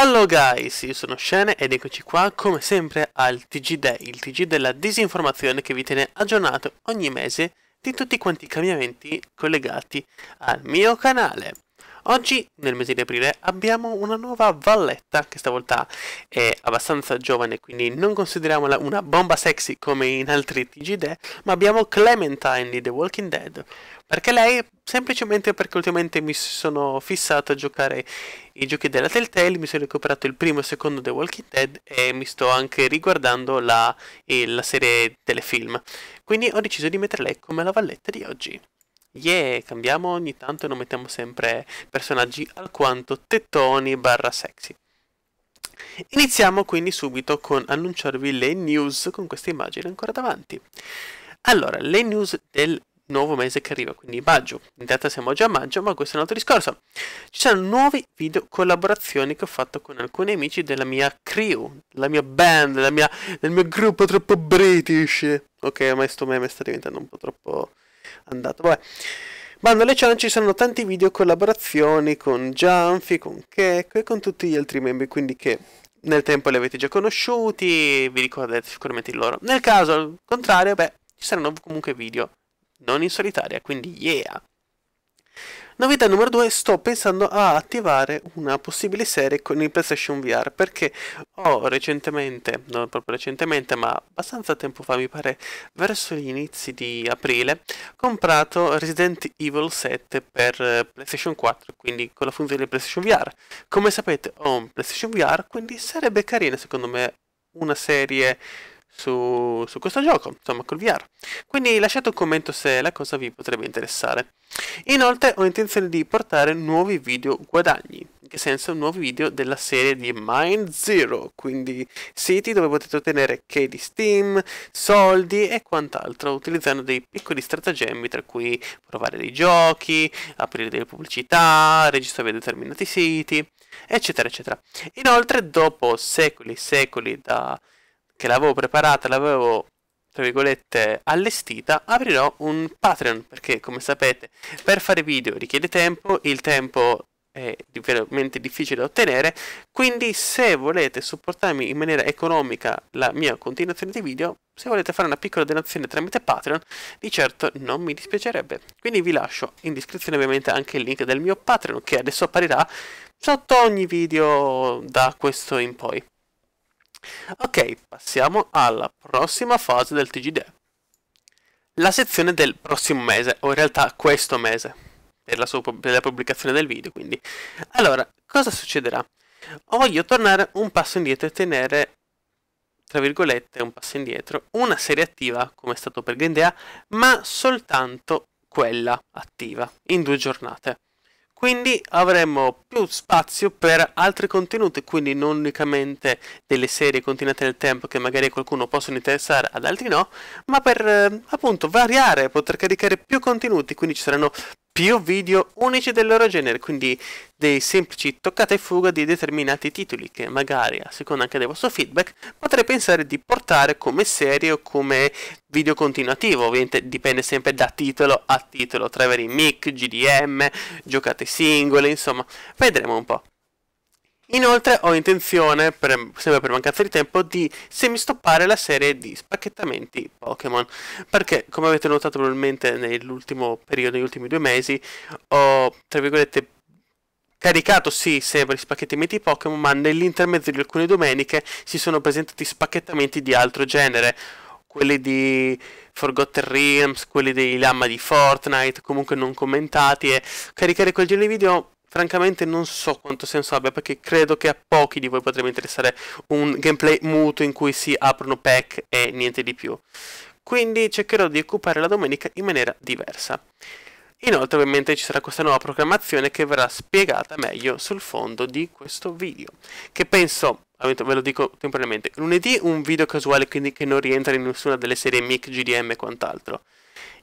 Hello guys, io sono Shane ed eccoci qua come sempre al TG Day, il TG della disinformazione che vi tiene aggiornato ogni mese di tutti quanti i cambiamenti collegati al mio canale. Oggi, nel mese di aprile, abbiamo una nuova valletta, che stavolta è abbastanza giovane, quindi non consideriamola una bomba sexy come in altri TGD, ma abbiamo Clementine di The Walking Dead. Perché lei? Semplicemente perché ultimamente mi sono fissato a giocare i giochi della Telltale, mi sono recuperato il primo e il secondo The Walking Dead e mi sto anche riguardando la, la serie telefilm. Quindi ho deciso di mettere lei come la valletta di oggi. Yeah, cambiamo ogni tanto e non mettiamo sempre personaggi alquanto tettoni barra sexy. Iniziamo quindi subito con annunciarvi le news con questa immagine ancora davanti. Allora, le news del nuovo mese che arriva, quindi maggio. In realtà siamo già a maggio, ma questo è un altro discorso. Ci saranno nuove video collaborazioni che ho fatto con alcuni amici della mia crew, della mia band, della mia, del mio gruppo troppo british. Ok, ma questo meme sta diventando un po' troppo andato. Vabbè. Bando alle ciance ci saranno tanti video collaborazioni con Gianfi, con Checco e con tutti gli altri membri, quindi che nel tempo li avete già conosciuti, vi ricordate sicuramente il loro. Nel caso al contrario, beh, ci saranno comunque video non in solitaria, quindi yeah! Novità numero 2, sto pensando a attivare una possibile serie con il PlayStation VR perché ho recentemente, non proprio recentemente, ma abbastanza tempo fa mi pare, verso gli inizi di aprile, comprato Resident Evil 7 per PlayStation 4, quindi con la funzione di PlayStation VR. Come sapete ho un PlayStation VR, quindi sarebbe carina secondo me una serie su, su questo gioco, insomma col VR. Quindi lasciate un commento se la cosa vi potrebbe interessare. Inoltre ho intenzione di portare nuovi video guadagni, in che senso nuovi video della serie di Mind Zero, quindi siti dove potete ottenere key di Steam, soldi e quant'altro, utilizzando dei piccoli stratagemmi tra cui provare dei giochi, aprire delle pubblicità, registrare determinati siti, eccetera eccetera. Inoltre dopo secoli e secoli da che l'avevo preparata, l'avevo tra virgolette allestita, aprirò un Patreon perché come sapete per fare video richiede tempo, il tempo è veramente difficile da ottenere, quindi se volete supportarmi in maniera economica la mia continuazione di video, se volete fare una piccola donazione tramite Patreon, di certo non mi dispiacerebbe. Quindi vi lascio in descrizione ovviamente anche il link del mio Patreon che adesso apparirà sotto ogni video da questo in poi. Ok, passiamo alla prossima fase del TGD. La sezione del prossimo mese, o in realtà questo mese, per la, sua, per la pubblicazione del video, quindi. Allora, cosa succederà? Voglio tornare un passo indietro e tenere tra virgolette, un passo indietro, una serie attiva, come è stato per Grindea, ma soltanto quella attiva, in due giornate quindi avremo più spazio per altri contenuti, quindi non unicamente delle serie continuate nel tempo che magari a qualcuno possono interessare, ad altri no, ma per eh, appunto variare, poter caricare più contenuti, quindi ci saranno più video unici del loro genere, quindi dei semplici toccate e fuga di determinati titoli che magari, a seconda anche del vostro feedback, potrei pensare di portare come serie o come video continuativo, ovviamente dipende sempre da titolo a titolo, tra i vari mic, GDM, giocate singole, insomma, vedremo un po'. Inoltre ho intenzione, per, sempre per mancanza di tempo, di semistoppare la serie di spacchettamenti Pokémon, perché come avete notato probabilmente nell'ultimo periodo, negli ultimi due mesi, ho, tra virgolette, caricato sì sempre gli spacchettamenti Pokémon, ma nell'intermezzo di alcune domeniche si sono presentati spacchettamenti di altro genere, quelli di Forgotten Realms, quelli dei Lama di Fortnite, comunque non commentati, e caricare quel genere di video francamente non so quanto senso abbia perché credo che a pochi di voi potrebbe interessare un gameplay muto in cui si aprono pack e niente di più. Quindi cercherò di occupare la domenica in maniera diversa. Inoltre ovviamente ci sarà questa nuova programmazione che verrà spiegata meglio sul fondo di questo video, che penso ve lo dico temporaneamente, lunedì un video casuale quindi che non rientra in nessuna delle serie MIC, GDM e quant'altro.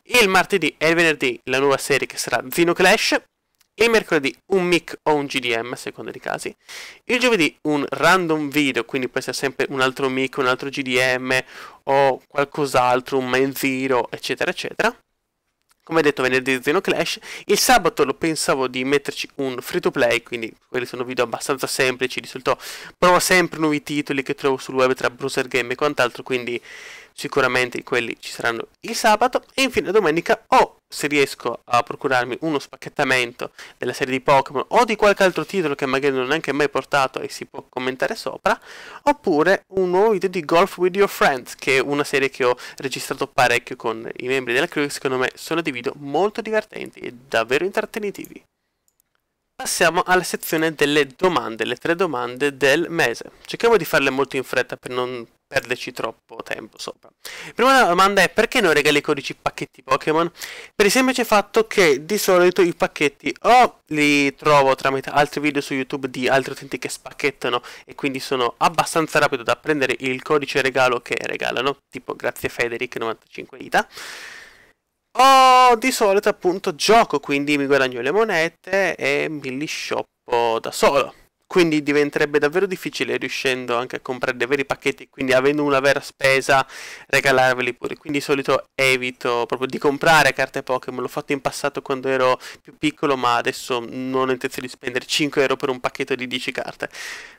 Il martedì e il venerdì la nuova serie che sarà Zino Clash il mercoledì un mic o un GDM a seconda dei casi, il giovedì un random video, quindi può essere sempre un altro mic, un altro GDM o qualcos'altro, un main zero, eccetera, eccetera. Come detto venerdì Zeno Clash, il sabato lo pensavo di metterci un free to play, quindi quelli sono video abbastanza semplici, di solito provo sempre nuovi titoli che trovo sul web tra browser game e quant'altro, quindi sicuramente quelli ci saranno il sabato e infine domenica ho se riesco a procurarmi uno spacchettamento della serie di Pokémon o di qualche altro titolo che magari non ho neanche mai portato e si può commentare sopra, oppure un nuovo video di Golf with Your Friends, che è una serie che ho registrato parecchio con i membri della crew, che secondo me sono dei video molto divertenti e davvero intrattenitivi. Passiamo alla sezione delle domande, le tre domande del mese. Cerchiamo di farle molto in fretta per non perderci troppo tempo sopra. Prima domanda è perché non regala i codici pacchetti Pokémon? Per il semplice fatto che di solito i pacchetti o li trovo tramite altri video su YouTube di altri utenti che spacchettano e quindi sono abbastanza rapido da prendere il codice regalo che regalano, tipo grazie Federic95ita. O di solito appunto gioco, quindi mi guadagno le monete e mi li shoppo da solo quindi diventerebbe davvero difficile riuscendo anche a comprare dei veri pacchetti, quindi avendo una vera spesa, regalarveli pure. Quindi di solito evito proprio di comprare carte Pokémon, l'ho fatto in passato quando ero più piccolo, ma adesso non ho intenzione di spendere 5 euro per un pacchetto di 10 carte,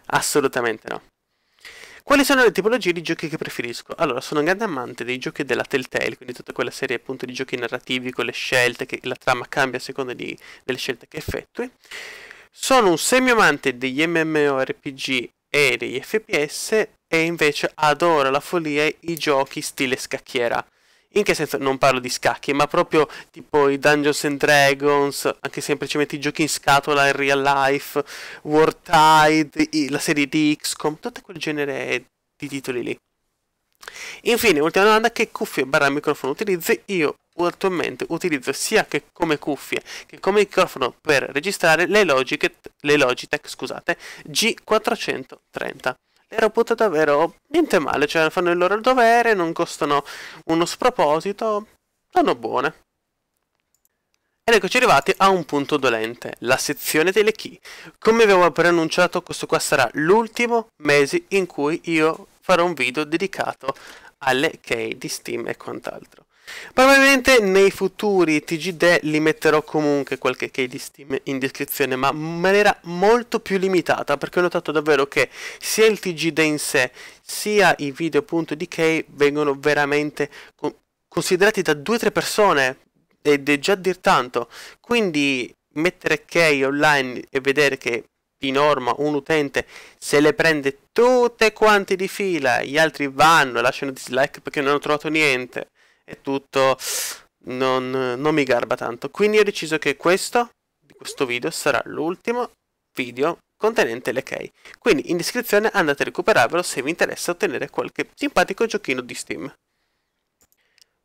assolutamente no. Quali sono le tipologie di giochi che preferisco? Allora, sono un grande amante dei giochi della Telltale, quindi tutta quella serie appunto di giochi narrativi con le scelte, che la trama cambia a seconda di, delle scelte che effettui. Sono un semi-amante degli MMORPG e degli FPS e invece adoro la follia i giochi stile scacchiera. In che senso? Non parlo di scacchi, ma proprio tipo i Dungeons and Dragons, anche semplicemente i giochi in scatola in real life, War Tide, la serie di XCOM, tutto quel genere di titoli lì. Infine, ultima domanda, che cuffie barra microfono utilizzi? Io attualmente utilizzo sia che come cuffie che come microfono per registrare le, Logitech, le Logitech scusate, G430. Le reputo davvero niente male, cioè fanno il loro dovere, non costano uno sproposito, sono buone. Ed eccoci arrivati a un punto dolente, la sezione delle key. Come avevo preannunciato, questo qua sarà l'ultimo mese in cui io farò un video dedicato alle key di Steam e quant'altro. Probabilmente nei futuri TGD li metterò comunque qualche key di Steam in descrizione, ma in maniera molto più limitata, perché ho notato davvero che sia il TGD in sé, sia i video appunto di key vengono veramente considerati da 2-3 persone, ed è già dir tanto, quindi mettere key online e vedere che di norma un utente se le prende tutte quante di fila, gli altri vanno e lasciano dislike perché non hanno trovato niente è tutto non, non mi garba tanto. Quindi ho deciso che questo, questo video sarà l'ultimo video contenente le key. Quindi in descrizione andate a recuperarvelo se vi interessa ottenere qualche simpatico giochino di Steam.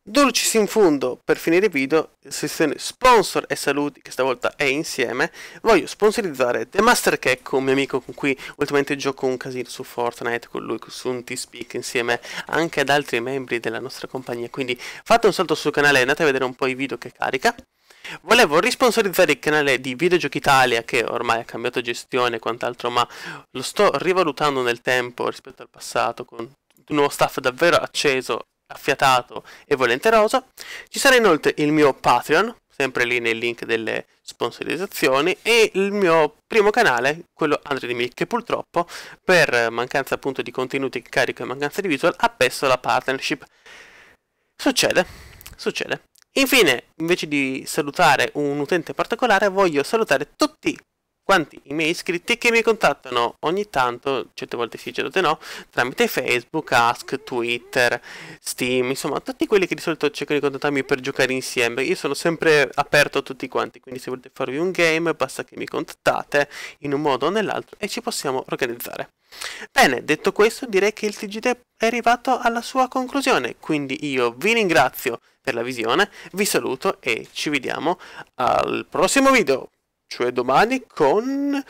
Dolcis in fondo, per finire il video, sezione sponsor e saluti, che stavolta è insieme, voglio sponsorizzare The Master Kecko, un mio amico con cui ultimamente gioco un casino su Fortnite, con lui su un T-Speak, insieme anche ad altri membri della nostra compagnia, quindi fate un salto sul canale e andate a vedere un po' i video che carica. Volevo risponsorizzare il canale di Videogiochi Italia che ormai ha cambiato gestione e quant'altro, ma lo sto rivalutando nel tempo rispetto al passato con un nuovo staff davvero acceso affiatato e volenteroso. Ci sarà inoltre il mio Patreon, sempre lì nel link delle sponsorizzazioni, e il mio primo canale, quello Andre di Milk, che purtroppo per mancanza appunto di contenuti che carico e mancanza di visual ha perso la partnership. Succede, succede. Infine, invece di salutare un utente particolare, voglio salutare tutti quanti i miei iscritti che mi contattano ogni tanto, certe volte sì, certe volte no, tramite Facebook, Ask, Twitter, Steam, insomma, tutti quelli che di solito cercano di contattarmi per giocare insieme. Io sono sempre aperto a tutti quanti, quindi se volete farvi un game basta che mi contattate in un modo o nell'altro e ci possiamo organizzare. Bene, detto questo direi che il TGT è arrivato alla sua conclusione, quindi io vi ringrazio per la visione, vi saluto e ci vediamo al prossimo video cioè domani con...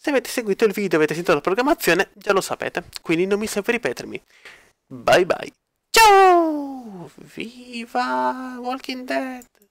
Se avete seguito il video, avete sentito la programmazione, già lo sapete, quindi non mi serve ripetermi. Bye bye. Ciao! Viva Walking Dead!